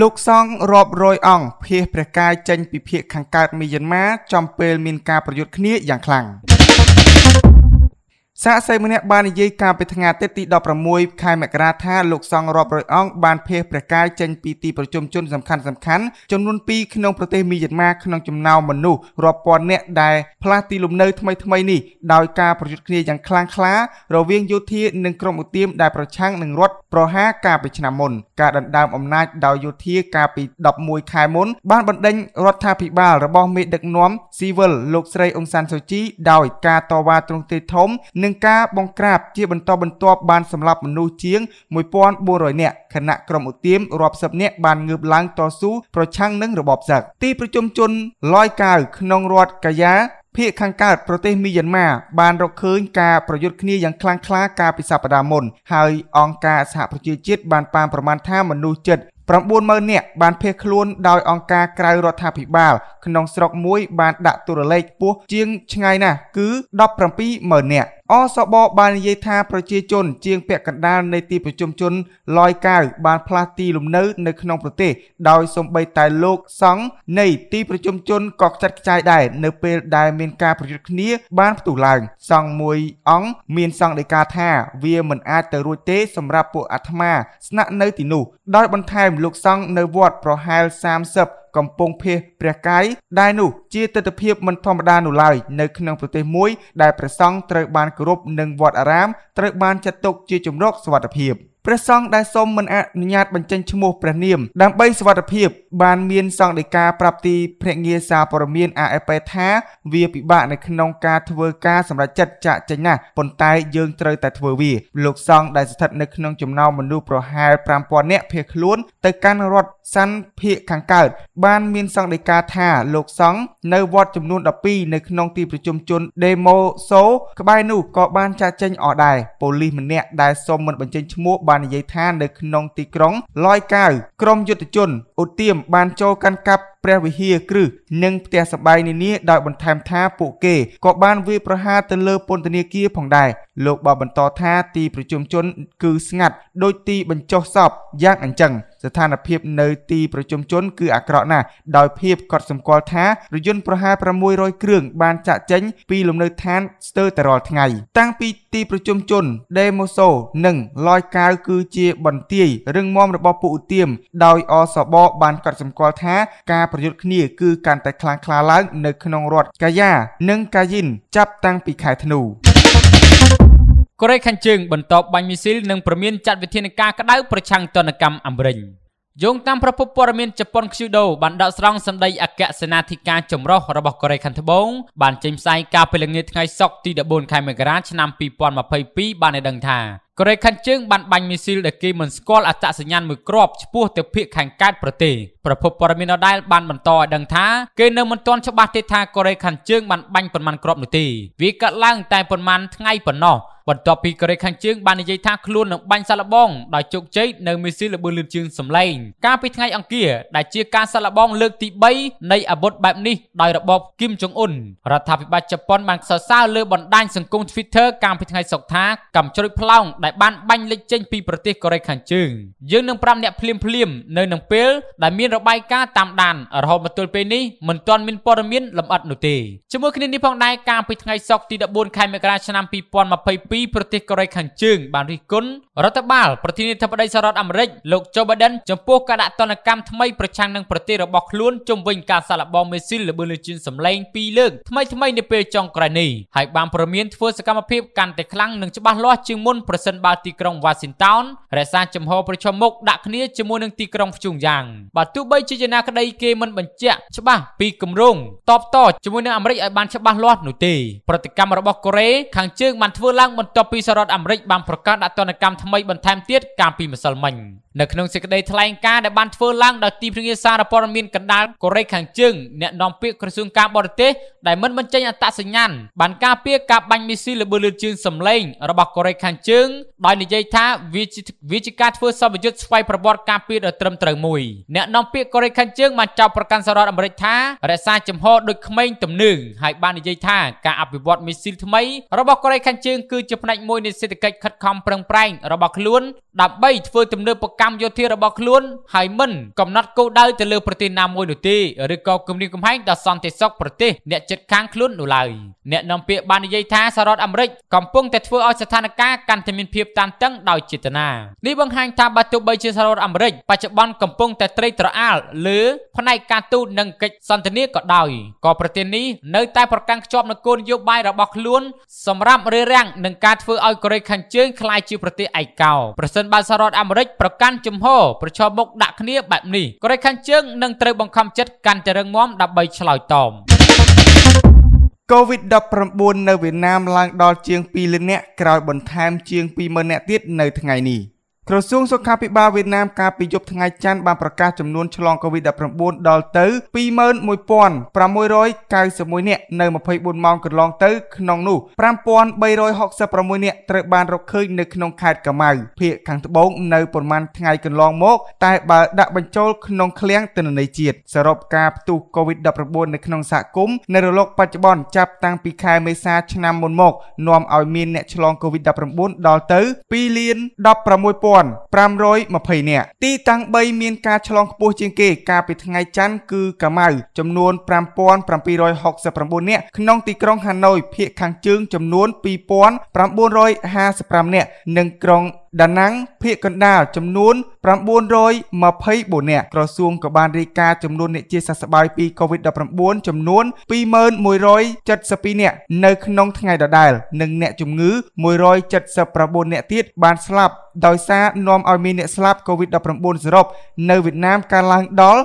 លោកសង្ឃរាប់រយអង្គភៀសព្រះកាយចេញពីភៀកខាងកើតមីយ៉ាន់ម៉ាចំពេលមានការប្រយុទ្ធគ្នាយ៉ាងខ្លាំង។សាកសិម្នាក់បាននិយាយកាលពីថ្ងៃអាទិត្យទី16ខែមករាថាលោកសង្ឃរាប់រយអង្គបានភេសព្រះកាយចេញពីទីប្រជុំជនសំខាន់សំខាន់ចំនួន2ក្នុងប្រទេសមីយ៉ាន់ម៉ាក្នុងចំណោមមនុស្សរាប់ពាន់នាក់ដែលផ្លាស់ទីលំនៅថ្មីថ្មីនេះដោយការប្រយុទ្ធគ្នាយ៉ាងខ្លាំងក្លា រវាងយោធានិងក្រុមឧទាមដែលប្រឆាំងនឹងរដ្ឋប្រហារកាលពីឆ្នាំមុនការដណ្ដើមអំណាចដោយយោធាកាលពី11ខែមុនបានបណ្ដេញរដ្ឋាភិបាលរបស់មេដឹកនាំស៊ីវិលលោកស្រីអ៊ុងសានសូជីដោយការតវ៉ាទ្រង់ទ្រាយធំនឹងការបង្ក្រាបជាបន្តបន្ទាប់បានសម្លាប់មនុស្សជាង1400នាក់ខណៈក្រុមឧទាមរាប់សិបនាក់បានងើបឡើងតស៊ូប្រឆាំងនឹងរបបសឹកទីប្រជុំជនលយកាវក្នុងរដ្ឋកាយ៉ាភៀកខាងកើតប្រទេសមីយ៉ាន់ម៉ាបានរកឃើញការប្រយុទ្ធគ្នាយ៉ាងខ្លាំងក្លាកាលពីសប្តាហ៍មុនហើយអង្គការសហប្រជាជាតិបានប៉ានប្រមាណថាមនុស្សជិត90000នាក់បានភៀសខ្លួនដោយអង្គការក្រៅរដ្ឋាភិបាលក្នុងស្រុកមួយបានដាក់ទូរលេខពោះជាងឆ្ងាយណាស់គឺ170,000នាក់អសបបាននិយាយថាប្រជាជន ជាង ពាក់កណ្ដាលនៃទីប្រជុំជនឡយកាវបានផ្លាស់ទីលំនៅ នៅក្នុងប្រទេសដោយសម្បីតែលោកសង្ឃនៃទីប្រជុំជនក៏ខ្ចាត់ខ្ចាយដែរនៅពេលដែលមានការប្រយុទ្ធគ្នា បានផ្ទុះឡើងសង្ឃមួយអង្គមានសង្ឃដីកាថា វាមិនអាចទៅរួចទេសម្រាប់ពួកអាត្មាស្នាក់នៅទីនោះ ដោយបន្ថែមលោកសង្ឃនៅវត្តប្រហែល30កំពង់ភៀសព្រះកាយដែលនោះជាទស្សនភាពមិនធម្មតានោះឡើយនៅក្នុងប្រទេសមួយដែលព្រះសង្ឃត្រូវ បានគោរពនិងវត្តអារាមត្រូវបាន ចាត់ទុកជាជំរកសុវត្ថិភាព។ព្រះសង្ឃដែលសូមមិនអនុញ្ញាតបញ្ចេញឈ្មោះព្រះនាមដើម្បីសុវត្ថិភាពបានមានសង្ឃដីកាប្រាប់ទីភ្នាក់ងារសារព័ត៌មាន AFP ថាវាពិបាកនៅក្នុងការធ្វើការសម្រេចចិត្តចាក់ចេញណាស់ប៉ុន្តែយើងត្រូវតែធ្វើវាលោកសង្ឃដែលស្ថិតនៅក្នុងចំណោមមនុស្សប្រហែល5000នាក់ភៀសខ្លួនទៅកាន់រដ្ឋសាន់ភាគខាងកើត បានមានសង្ឃដីកាថាលោកសង្ឃនៅវត្តចំនួន12នៅក្នុងទីប្រជុំជន Demo So ក្បែរនោះក៏បានចាក់ចេញអស់ដែរប៉ូលីសម្នាក់ដែលសូមមិនបញ្ចេញឈ្មោះបានបាននិយាយថានៅក្នុងទីក្រុងឡយកាវក្រមយុទ្ធជនឧទាមបានចូលកាន់កាប់ព្រះវិហារគ្រឹះនិងផ្ទះសបាយនានាដោយបន្ថែមថាពួកគេក៏បានវាយប្រហារទៅលើពន្ធនាគារផងដែរលោកបានបន្តថាទីប្រជុំជនគឺស្ងាត់ដោយទីបញ្ចុះសពយ៉ាងអញ្ចឹងស្ថានភាពនៅទីប្រជុំជនគឺអាក្រក់ណាស់ដោយភាពកត់សម្គាល់ថារយន្តប្រហែល600គ្រឿងបានចាក់ចេញពីលំនៅឋានស្ទើរតែរាល់ថ្ងៃតាំងពីទីប្រជុំជនដេម៉ូសូនិងឡយកាវគឺជាបន្ទាយរឹងមាំរបស់ពួកឧទាមដោយអសបបានកត់សម្គាល់ថាការប្រយុទ្ធគ្នាគឺកាន់តែខ្លាំងក្លាឡើងនៅក្នុងរដ្ឋកាយ៉ានិងកាយិនចាប់តាំងពីខែធ្នូកូរ៉េខាងជើងបន្តបាញ់មីស៊ីលនិងព្រមានចាត់វិធានការក្តៅប្រឆាំងទណ្ឌកម្មអាមេរិកយោងតាមប្រពន្ធព័ត៌មានជប៉ុន Kyodo បានដកស្រង់សម្ដីអគ្គសេនាធិការចម្រុះរបស់កូរ៉េខាងត្បូង បានចេញផ្សាយការពីល្ងាចថ្ងៃ សុក្រទី14ខែមករាឆ្នាំ2022បានឲ្យដឹងថាកូរ៉េខាងជើងបានបាញ់មីស៊ីលដែលគេមិនស្គាល់អត្តសញ្ញាណមួយគ្រាប់ឆ្ពោះទៅភាគខាងកើតប្រទេសប្រពន្ធព័ត៌មានអដែលបានបន្តឲ្យដឹងថាគេនៅមិនទាន់ច្បាស់ទេថាកូរ៉េខាងជើងបានបាញ់ប៉ុន្មានគ្រាប់នោះទេវាកើតឡើងតែប៉ុន្មានថ្ងៃប៉ុណ្ណោះបន្ទាប់ពីកូរ៉េខាងជើងបាននិយាយថាខ្លួននឹងបាញ់សាឡបងដោយជោគជ័យនៅមីស៊ីលល្បឿនលឿនជាងសម្លេងកាលពីថ្ងៃអង្គារដែលជាការសាឡបងលើកទី3នៃអាវុធបែបនេះដោយរបបគីមចុងអ៊ុនរដ្ឋាភិបាលជប៉ុនបានសរសើរលើបណ្ដាញសង្គម Twitter កាលពីថ្ងៃសុក្រថាកំជ្រួចប្លង់ដែលបានបាញ់លេចចេញពីប្រទេសកូរ៉េខាងជើងយើងនឹង5អ្នកភ្លាមភ្លាមនៅនឹងពេលដែលមានរបាយការណ៍តាមដានរហូតមកទល់ពេលនេះមិនទាន់មានព័ត៌មានលម្អិតនោះទេជាមួយគ្នានេះផងដែរកាលពីថ្ងៃសុក្រទី14ខែមករាឆ្នាំ2022ពីប្រទេសកូរ៉េខាងជើងបានរិះគន់រដ្ឋបាលប្រធានាធិបតីសហរដ្ឋអាមេរិកលោក Joe Biden ចំពោះការដាក់ទណ្ឌកម្មថ្មីប្រឆាំងនឹងប្រទេសរបស់ខ្លួនជំវិញការសាកល្បងមេស៊ីលល្បឿនលឿនជាងសម្លេង2លើកថ្មីថ្មីនៅពេលចុងក្រោយនេះហើយបានប្រមានធ្វើសកម្មភាពកាន់តែខ្លាំងនិងច្បាស់លាស់ជាងមុនប្រសិនបើទីក្រុង Washington រក្សាជំហរប្រឈមមុខដាក់គ្នាជាមួយនឹងទីក្រុងព្យុងយ៉ាងបើទោះបីជាយ៉ាងណាក្តីគេមិនបញ្ជាក់ច្បាស់ពីគម្រោងតបតជាមួយនឹងអាមេរិកឲ្យបានច្បាស់លាស់នោះទេប្រតិកម្មរបស់កូរ៉េខាងជើងបានធ្វើឡើងបន្ទាប់ពីសហរដ្ឋអាមេរិកបានប្រកាសដាក់ទណ្ឌកម្មថ្មីបន្ថែមទៀតកាលពីម្សិលមិញនៅក្នុងសេចក្តីថ្លែងការណ៍ដែលបានធ្វើឡើងដោយទីភ្នាក់ងារសារព័ត៌មានកណ្ដាលកូរ៉េខាងជើងអ្នកនាំពាក្យក្រសួងការបរទេសដែលមិនបញ្ចេញអត្តសញ្ញាណបានការពារការបាញ់មីស៊ីលល្បឿនលឿនជើងសម្លេង របស់កូរ៉េខាងជើងដោយនិយាយថាវាជាវាជាការធ្វើសម្ពយុទ្ធស្វ័យប្រវត្តិការពារដ៏ត្រឹមត្រូវមួយអ្នកនាំពាក្យកូរ៉េខាងជើងបានចោទប្រកាន់សហរដ្ឋអាមេរិកថារក្សាចំហដោយក្មេងទំនើងហើយបាននិយាយថាការអភិវឌ្ឍមីស៊ីលថ្មីរបស់កូរ៉េខាងជើងគឺជាផ្នែកមួយនៃសេដ្ឋកិច្ចខិតខំប្រឹងប្រែងរបស់របស់ខ្លួនដើម្បីធ្វើទំនើបកម្មយោធារបស់ខ្លួនហើយមិន កំណត់គោលដៅទៅលើប្រទេសណាមួយនោះទេឬក៏គំរាមកំហែងដល់សន្តិសុខប្រទេសអ្នកជិតខាងខ្លួននោះឡើយអ្នកនាំពាក្យបាននិយាយថាសហរដ្ឋអាមេរិកកំពុងតែធ្វើឲ្យស្ថានភាពកាន់តែមានភាពតានតឹងដោយចេតនានេះបង្ហាញថាបើទោះបីជាសហរដ្ឋអាមេរិកបច្ចុប្បន្នកំពុងតែត្រេកត្រអាលលើផ្នែកការទូតនិងកិច្ចសន្ទនាក៏ដោយក៏ប្រទេសនេះនៅ តែប្រកាន់ខ្ជាប់នូវគោលនយោបាយរបស់ខ្លួន សម្រាប់រារាំងនឹងការធ្វើឲ្យកូរ៉េខាងជើងក្លាយជាប្រទេសឯឯកោប្រសិនបើសហរដ្ឋអាមេរិកប្រកាន់ជំហរប្រឈមមុខដាក់គ្នាបែបនេះកូរ៉េខាងជើងនឹងត្រូវបង្ខំចិត្តកាន់តែរឹងមាំដើម្បីឆ្លើយតប COVID-19 នៅវៀតណាមឡើង ដល់ជាង2លាននាក់ក្រោយបន្ថែមជាង20,000នាក់ទៀតនៅថ្ងៃនេះក្រសួងសុខាភិបាលវៀតណាមកាលពីយប់ថ្ងៃច័ន្ទបានប្រកាសចំនួនឆ្លង COVID-19 ដល់ទៅ21,691នាក់នៅ24ម៉ោងកន្លងទៅក្នុងនោះ5,366នាក់ត្រូវបានរកឃើញនៅក្នុងខេត្តកម៉ៅភាគខាងត្បូងនៅប្រមាណថ្ងៃកន្លងមកតែបើដាក់បញ្ចូលក្នុងឃ្លាំងទិន្នន័យជាតិសរុបការផ្ទុះ COVID-19 នៅក្នុងសហគមន៍នៅរលកបច្ចុប្បន្នចាប់តាំងពីខែមេសាឆ្នាំមុនមកនាំឲ្យមានអ្នកឆ្លង COVID-19 ដល់ទៅ2លាន16,000 1520នាក់ទីតាំង3មានការឆ្លងខ្ពស់ជាងគេ កាលពីថ្ងៃច័ន្ទគឺកាម៉ៅចំនួន5769នាក់ក្នុងទីក្រុងហាណូយភាគខាងជើងចំនួន2955នាក់និងក្រុងដាណាំងភាគកណ្ដាលចំនួន924នាក់ក្រសួងក៏បានរាយការណ៍ចំនួនអ្នកជាសះស្បើយពី COVID-19 ចំនួន2172នាក់នៅក្នុងថ្ងៃដដែលនិងអ្នកជំងឺ179នាក់ទៀតបានស្លាប់ដោយសារនាំឲ្យមានអ្នកស្លាប់ COVID-19 សរុបនៅវៀតណាមកើនឡើងដល់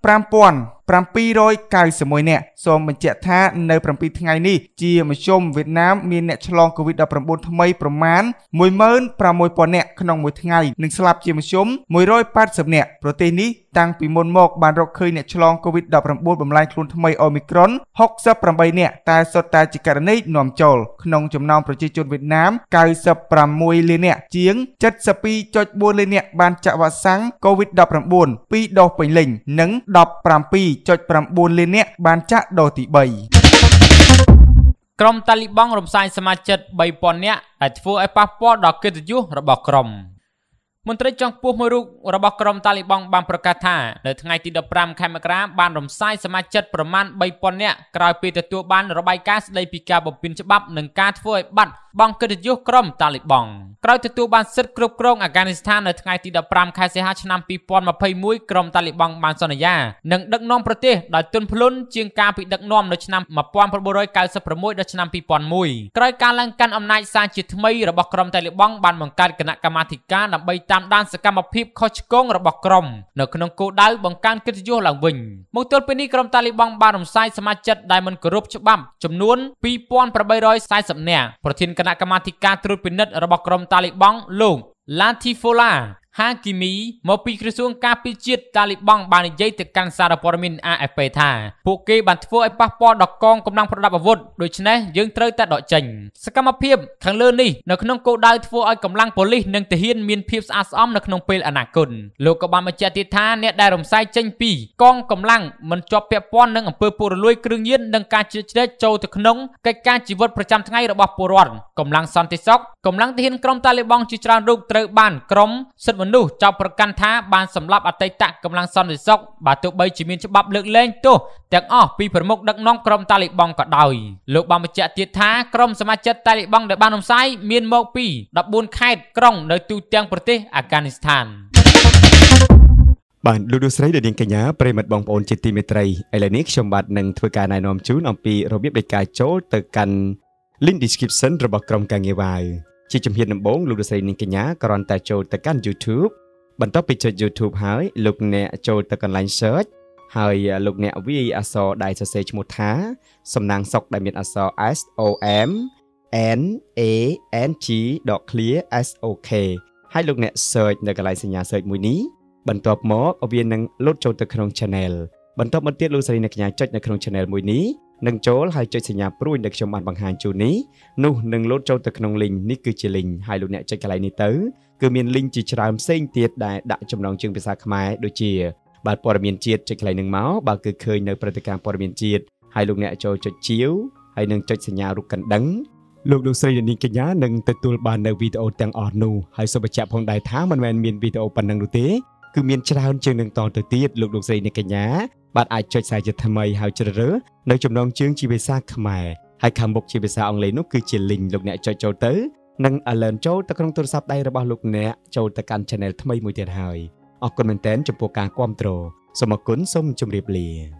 35000 791នាក់សូមបញ្ជាក់ថានៅ7ថ្ងៃនេះជាមធ្យមវៀតណាមមានអ្នកឆ្លង COVID-19 ថ្មីប្រមាណ16000នាក់ក្នុងមួយថ្ងៃនិងស្លាប់ជាមធ្យម180នាក់ប្រទេសនេះតាំងពីមុនមកបានរកឃើញអ្នកឆ្លង COVID-19 បំលែងខ្លួនថ្មីអូមីក្រុន68នាក់តែសុទ្ធតែជាករណីនាំចូលក្នុងចំណោមប្រជាជនវៀតណាម96លាននាក់ជាង72.4លាននាក់បានចាក់វ៉ាក់សាំង COVID-19 ពីរដុសពេញលេញនិង17 2.9លាននាក់បានចាក់ដូសទី3ក្រុមតាលីបង់រំសាយសមាជិក3000នាក់ដែលធ្វើឲ្យប៉ះពាល់ដល់កិត្តិយសរបស់ក្រុមមន្ត្រីចុងខ្ពស់មួយរូបរបស់ក្រុមតាលីបង់បានប្រកាសថានៅថ្ងៃទី15ខែមករាបានរំសាយសមាជិកប្រមាណ3000នាក់ក្រោយពីទទួលបានរបាយការណ៍ស្ដីពីការបំពានច្បាប់និងការធ្វើឲ្យបាត់បង់កិត្តិយសក្រុមតាលីបង់ក្រោយទទួលបានសិទ្ធិគ្រប់គ្រងអាហ្គានីស្ថាននៅថ្ងៃទី15ខែសីហាឆ្នាំ2021ក្រុមតាលីបង់បានសន្យានឹងដឹកនាំប្រទេសដោយទុនភ្លុនជាងការពីដឹកនាំនៅឆ្នាំ1996ដល់ឆ្នាំ2001ក្រោយការឡើងកាន់អំណាចសាជាថ្មីរបស់ក្រុមតាលីបង់បានបង្កើតគណៈកម្មាធិការដើម្បីតាមដានសកម្មភាពខុសឆ្គងរបស់ក្រុមនៅក្នុងគោលដៅបង្កើនកិត្តិយសឡើងវិញមកទល់ពេលនេះក្រុមតាលីបង់បានរំសាយសមាជិកដែលមិនគោរពច្បាប់ចំនួន2840នាក់ប្រធានគណៈកម្មាធិការត្រួតពិនិត្យរបស់ក្រុមតាលីបង់លោកឡាធីហ្វូឡាហាគីមីមកពីក្រសួងការពារជាតិតាលីបង់បាននិយាយទៅកាន់សារព័ត៌មាន AFP ថាពួកគេបានធ្វើឲ្យប៉ះពាល់ដល់កងកម្លាំងប្រដាប់អាវុធដូច្នេះយើងត្រូវតែដកចេញសកម្មភាពខាងលើនេះនៅក្នុងគោលដៅធ្វើឲ្យកម្លាំងប៉ូលីសនិងទាហានមាន ភាពស្អាតស្អំនៅក្នុងពេលអនាគតលោកក៏បានបញ្ជាក់ទៀតថាអ្នកដែលរំសាយចេញពីកងកម្លាំងមិនជាប់ពាក់ព័ន្ធនឹងអំពើពុករលួយគ្រឿងញៀននិងការជ្រៀតជ្រែកចូលទៅក្នុងកិច្ចការជីវិតប្រចាំថ្ងៃរបស់ពលរដ្ឋកម្លាំងសន្តិសុខកម្លាំងទាហានក្រុមតាលីបង់ជាច្រើនរូបត្រូវបានក្រុមសិទ្ធិមនុស្សចោទប្រកាន់ថាបានសម្លាប់អតីតកម្លាំងសន្តិសុខបើទោះបីជាមានច្បាប់ លើកលែងទោសទាំងអស់ពីប្រមុខដឹកនាំក្រុមតាលីបង់ក៏ដោយលោកបានបញ្ជាក់ទៀតថាក្រុមសមាជិកតាលីបង់ដែលបានរំសាយមានមកពី14ខេត្តក្រុងនៅទូទាំងប្រទេសអាហ្គានីស្ថានបានលោកលោកស្រីដែលនាងកញ្ញាប្រិមិត្តបងប្អូនជាទីមេត្រីឥឡូវនេះខ្ញុំបាទនឹងធ្វើការណែនាំជូនអំពីរបៀបនៃការចូលទៅកាន់ link description របស់ក្រុមការងារវាយជាជំហានដំបូងលោកលោកស្រីនិងកញ្ញាគ្រាន់តែចូលទៅកាន់ YouTube បន្ទាប់ពីចុច YouTube ហើយ លោកអ្នកចូលទៅកន្លែង search ហើយលោកអ្នកវាយអក្សរដែលសរសេរឈ្មោះថាសំណាងសុកដែលមានអក្សរ S O M N A N G .clear S O K ហើយលោកអ្នក search នៅកន្លែងសញ្ញា search មួយនេះបន្ទាប់មកវានឹងលោតចូលទៅក្នុង channel បន្ទាប់មកទៀតលោកស្រីអ្នកកញ្ញាចុចនៅក្នុង channel មួយនេះនឹងចូលហើយចុចសញ្ញាព្រួយដែលខ្ញុំបានបង្ហាញជូននេះនោះនឹងលោតចូលទៅក្នុង link នេះគឺជា link ហើយលោកអ្នកចុចកន្លែងនេះទៅគឺមាន link ជាច្រើនផ្សេងទៀតដែលដាក់ចំណងជើងភាសាខ្មែរដូចជាបាទព័ត៌មានជាតិចុចកន្លែងនឹងមកបាទគឺឃើញនៅព្រឹត្តិការណ៍ព័ត៌មានជាតិហើយលោកអ្នកចូលចុចជាវហើយនឹងចុចសញ្ញារូបកណ្ដឹង លោកលោកស្រីនាងកញ្ញានឹងទទួលបាននៅវីដេអូទាំងអស់នោះហើយសូមបញ្ជាក់ផងដែរថាមិនមែនមានវីដេអូប៉ុណ្ណឹងនោះទេគឺមានច្រើនជាងនឹងតទៅទៀតលោកលោកស្រីនាងកញ្ញាបាទអាចចុចខ្សែជាថ្មីហើយជ្រើសរើសនៅចំណងជើងជាភាសាខ្មែរហើយខាងមុខជាភាសាអង់គ្លេសនោះគឺជា link លោកអ្នកចុចចូលទៅនិង alert ចូលទៅក្នុងទូរស័ព្ទដៃរបស់លោកអ្នកចូលទៅកាន់ channel ថ្មីមួយទៀតហើយអរគុណមែនទែនចំពោះការគ្រប់គ្រងសូមអរគុណសូមជម្រាបលា